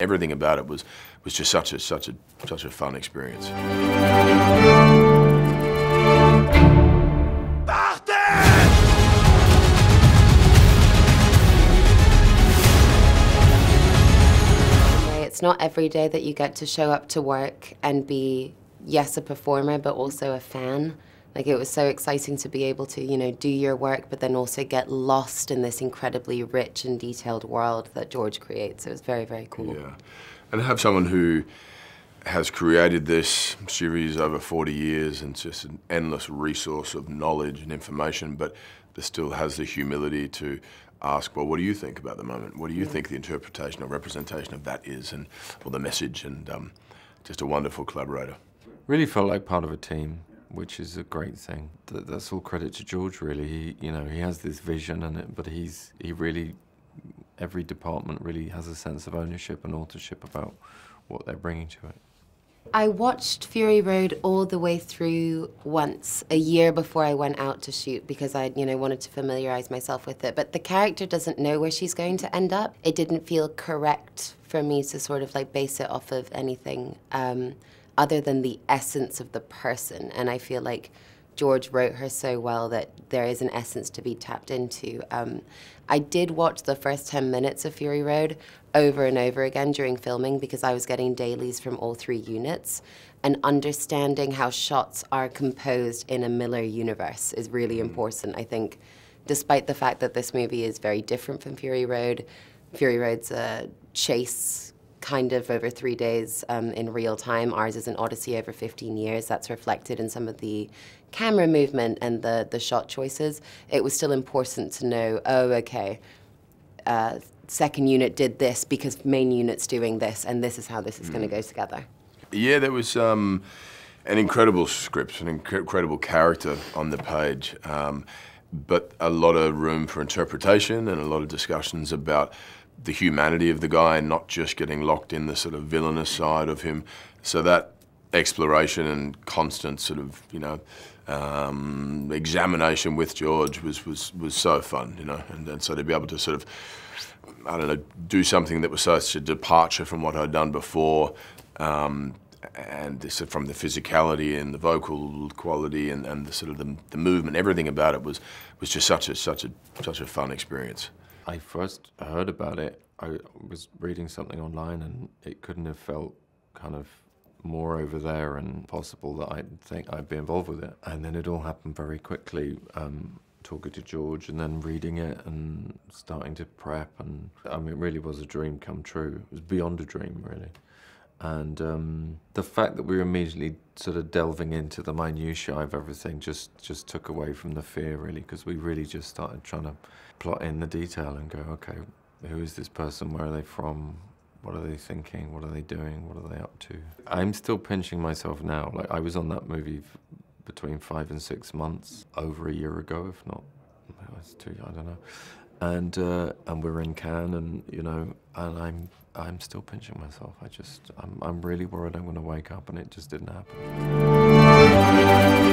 Everything about it was, was just such a, such, a, such a fun experience. It's not every day that you get to show up to work and be, yes, a performer, but also a fan. Like it was so exciting to be able to, you know, do your work, but then also get lost in this incredibly rich and detailed world that George creates. It was very, very cool. Yeah, and have someone who has created this series over 40 years and just an endless resource of knowledge and information, but still has the humility to ask, well, what do you think about the moment? What do you yeah. think the interpretation or representation of that is, and or the message? And um, just a wonderful collaborator. Really felt like part of a team which is a great thing. that's all credit to George, really. He, you know, he has this vision, and but he's he really, every department really has a sense of ownership and authorship about what they're bringing to it. I watched Fury Road all the way through once a year before I went out to shoot because I, you know, wanted to familiarize myself with it. But the character doesn't know where she's going to end up. It didn't feel correct for me to sort of like base it off of anything. Um, other than the essence of the person. And I feel like George wrote her so well that there is an essence to be tapped into. Um, I did watch the first 10 minutes of Fury Road over and over again during filming because I was getting dailies from all three units. And understanding how shots are composed in a Miller universe is really mm. important, I think. Despite the fact that this movie is very different from Fury Road, Fury Road's a chase kind of over three days um, in real time. Ours is an odyssey over 15 years. That's reflected in some of the camera movement and the, the shot choices. It was still important to know, oh, okay, uh, second unit did this because main unit's doing this, and this is how this is mm. going to go together. Yeah, there was um, an incredible script, an inc incredible character on the page, um, but a lot of room for interpretation and a lot of discussions about the humanity of the guy and not just getting locked in the sort of villainous side of him. So that exploration and constant sort of, you know, um, examination with George was, was, was so fun, you know, and, and, so to be able to sort of, I don't know, do something that was such a departure from what I'd done before, um, and this, from the physicality and the vocal quality and, and the sort of the, the movement, everything about it was, was just such a, such a, such a fun experience. I first heard about it, I was reading something online and it couldn't have felt kind of more over there and possible that I think I'd be involved with it. And then it all happened very quickly. Um, talking to George and then reading it and starting to prep and I mean it really was a dream come true. It was beyond a dream really and um, the fact that we were immediately sort of delving into the minutiae of everything just just took away from the fear really because we really just started trying to plot in the detail and go okay who is this person where are they from what are they thinking what are they doing what are they up to i'm still pinching myself now like i was on that movie between five and six months over a year ago if not was too i don't know and uh, and we're in Cannes, and you know, and I'm I'm still pinching myself. I just I'm I'm really worried I'm going to wake up, and it just didn't happen.